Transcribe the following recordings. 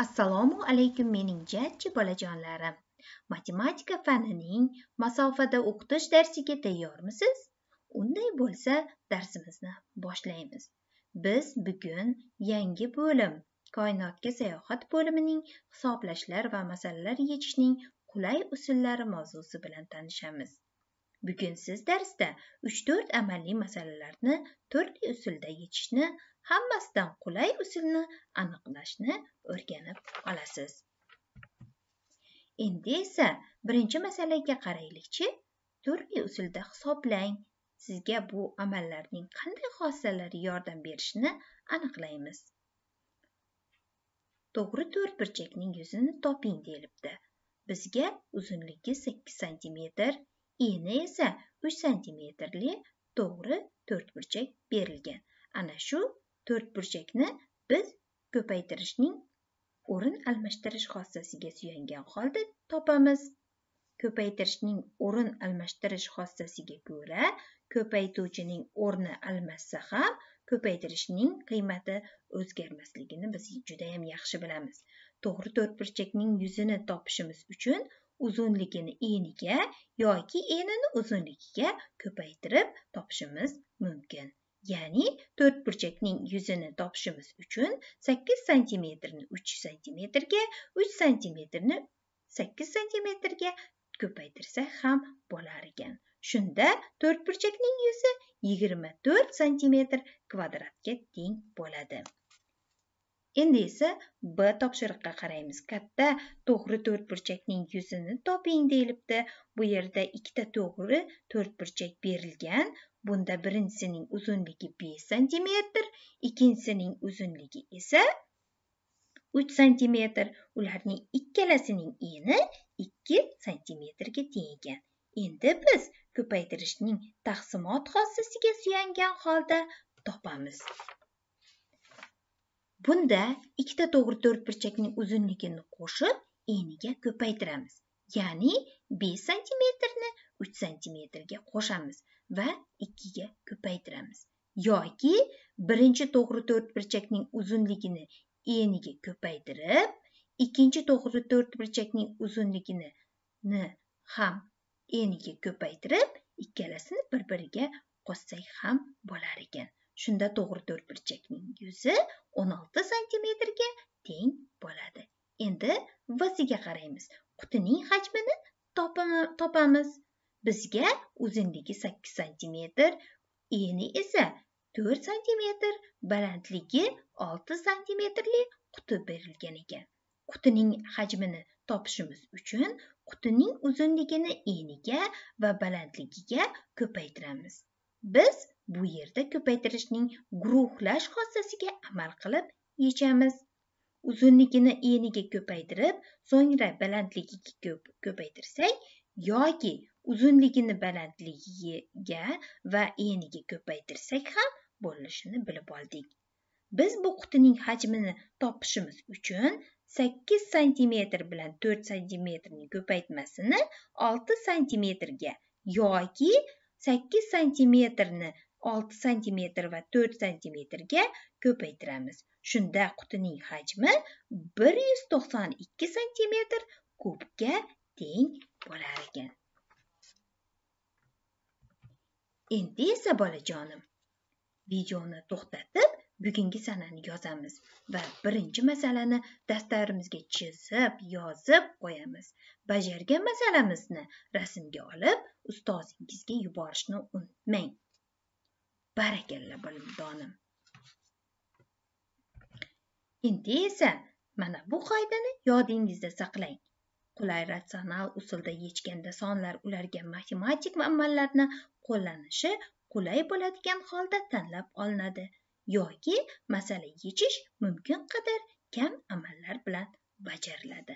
assalomu alaykum mening jajji bolajonlarim matematika fanining masofada o'qitish darsiga tayyormisiz unday bo'lsa darsimizni boshlaymiz biz bugun yangi bo'lim koinotga sayohat bo'limining hisoblashlar va masalalar yechishning qulay usullari mavzusi bilan tanishamiz bugun siz darsda 3-4 amaliy masalalarni turli usulda yechishni, hammasidan qulay usulni aniqlashni o'rganib olasiz. Endi esa birinchi masalaga qaraylikchi. Turli usulda hisoblang. Sizga bu amallarning qanday xossalari yordam berishini aniqlaymiz. To'g'ri to'rt burchakning yuzini toping deyilibdi. Bizga uzunligi 8 santimetr, eni esa 3 santimetrli to'g'ri to'rtburchak berilgan ana shu to'rtburchakni biz ko'paytirishning o'rin almashtirish xossasiga suyangan holda topamiz ko'paytirishning o'rin almashtirish xossasiga ko'ra ko'paytuvchining o'rni almashsa ham ko'paytirishning qiymati o'zgarmasligini biz judayam yaxshi bilamiz to'g'ri to'rtburchakning yuzini topishimiz uchun uzunligini eniga yoki enini uzunligiga ko'paytirib topishimiz mumkin ya'ni to'rtburchakning yuzini topishimiz uchun sakkiz santimetrni uch santimetrga uch santimetrni sakkiz santimetrga ko'paytirsak ham bo'lar ekan shunda to'rtburchakning yuzi yigirma to'rt santimetr kvadratga teng bo'ladi endi esa b topshiriqqa qaraymiz katta to'g'ri to'rtburchakning yuzini toping deyilibdi bu yerda ikkita to'g'ri to'rtburchak berilgan bunda birinchisining uzunligi 5 cm, ikkinchisining uzunligi esa 3 cm. ularning ikkalasining eni 2 cm ga teng ekan endi biz ko'paytirishning taqsimot xossasiga suyangan holda topamiz bunda ikkita to'g'ri to'rtburchakning uzunligini qo'shib eniga ko'paytiramiz ya'ni 5 ni 3 sm ga qo'shamiz va 2 ga ko'paytiramiz yoki birinchi to'g'ri to'rtburchakning uzunligini eniga ko'paytirib ikkinchi to'g'ri to'rtburchakning uzunligini ham eniga ko'paytirib ikkalasini bir biriga qo'ssak ham bo'lar ekan shunda to'g'ri to'rtburchakning yuzi 16 santimetrga teng bo'ladi endi vasiga qaraymiz qutining hajmini topamiz bizga uzunligi 8 santimetr eni esa 4 santimetr balandligi 6 santimetrli quti berilgan ekan qutining hajmini topishimiz uchun qutining uzunligini eniga va balandligiga ko'paytiramiz biz bu yerda ko'paytirishning guruhlash xossasiga amal qilib yechamiz uzunligini eniga ko'paytirib so'ngra balandligiga ko'paytirsak yoki uzunligini balandligiga va eniga ko'paytirsak ham bo'linishini bilib oldik biz bu qutining hajmini topishimiz uchun 8 santimetr bilan 4 santimetrning ko'paytmasini 6 santimetrga yoki sakkiz ni 6 santimetr va to'rt ga ko'paytiramiz shunda qutining hajmi 192 yuz kubga teng bo'lar ekan endi esa bolajonim videoni to'xtatib bugungi sanani yozamiz va birinchi masalani daftarimizga chizib yozib qo'yamiz bajargan masalamizni rasmga olib ustozingizga yuborishni unutmang barakalla bilimdonim endi esa mana bu qoidani yodingizda saqlang qulay ratsional usulda yechganda sonlar ularga matematik ammallarni qo'llanishi qulay bo'ladigan holda tanlab olinadi yoki masala yechish mumkin qadar kam amallar bilan bajariladi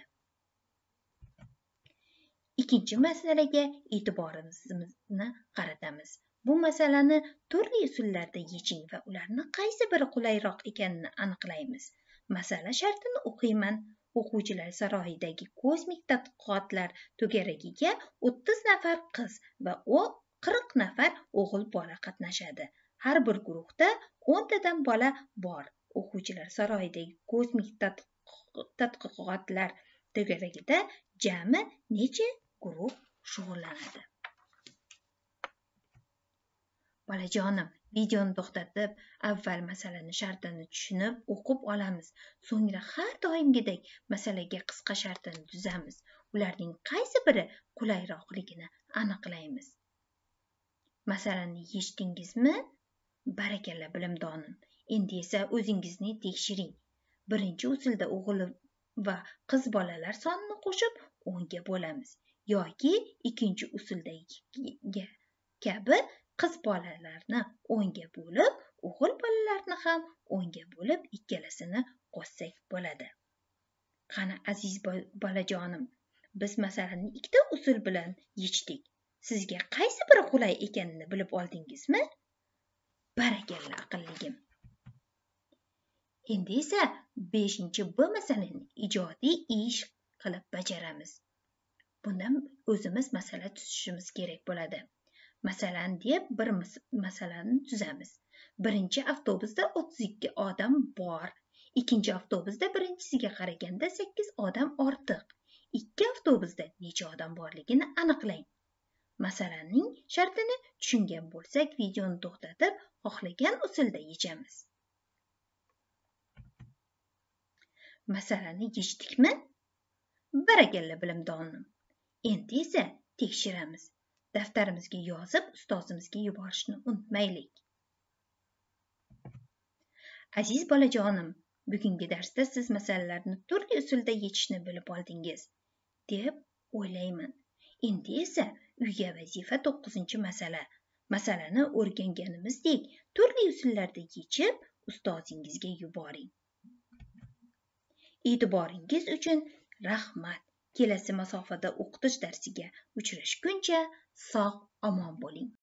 ikkinchi masalaga e'tiborimizni qaratamiz bu masalani turli usullarda yeching va ularni qaysi biri qulayroq ekanini aniqlaymiz masala shartini o'qiyman o'quvchilar saroyidagi kosmik tadqiqotlar to'garagiga o'ttiz nafar qiz va qirq nafar o'g'il bola qatnashadi har bir guruhda o'ntadan bola bor o'quvchilar saroyidagi kosmik tadqiqotlar to'garagida jami necha guruh shug'ullanadi bolajonim videoni to'xtatib avval masalani shartini tushunib o'qib olamiz so'ngra har doimgidek masalaga qisqa shartini tuzamiz ularning qaysi biri qulayroqligini aniqlaymiz masalani yechdingizmi barakalla bilimdonim endi esa o'zingizni tekshiring birinchi usulda o'g'il va qiz bolalar sonini qo'shib o'nga bo'lamiz yoki ikkinchi usuldagi kabi qiz bolalarni o'nga bo'lib o'g'il bolalarni ham o'nga bo'lib ikkalasini qo'shsak bo'ladi qani aziz bolajonim biz masalani ikkita usul bilan yechdik sizga qaysi biri qulay ekanini bilib oldingizmi barakalla aqlligim endi esa 5 b masalani ijodiy ish qilib bajaramiz bunda o'zimiz masala tuzishimiz kerak bo'ladi masalan deb bir masalani tuzamiz birinchi avtobusda 32 odam bor ikkinchi avtobusda birinchisiga qaraganda 8 odam ortiq ikki avtobusda necha odam borligini aniqlang masalaning shartini tushungan bo'lsak videoni to'xtatib xohlagan usulda yechamiz masalani yechdikmi barakalla bilimdonim endi esa tekshiramiz daftarimizga yozib ustozimizga yuborishni unutmaylik aziz bolajonim bugungi darsda siz masalalarni turli usulda yechishni bilib oldingiz deb o'ylayman endi esa uyga vazifa to'qqizinchi masala masalani o'rganganimizdek turli usullarda yechib ustozingizga yuboring e'tiboringiz uchun rahmat kelasi masofada o'qitish darsiga uchrashguncha sog' omon bo'ling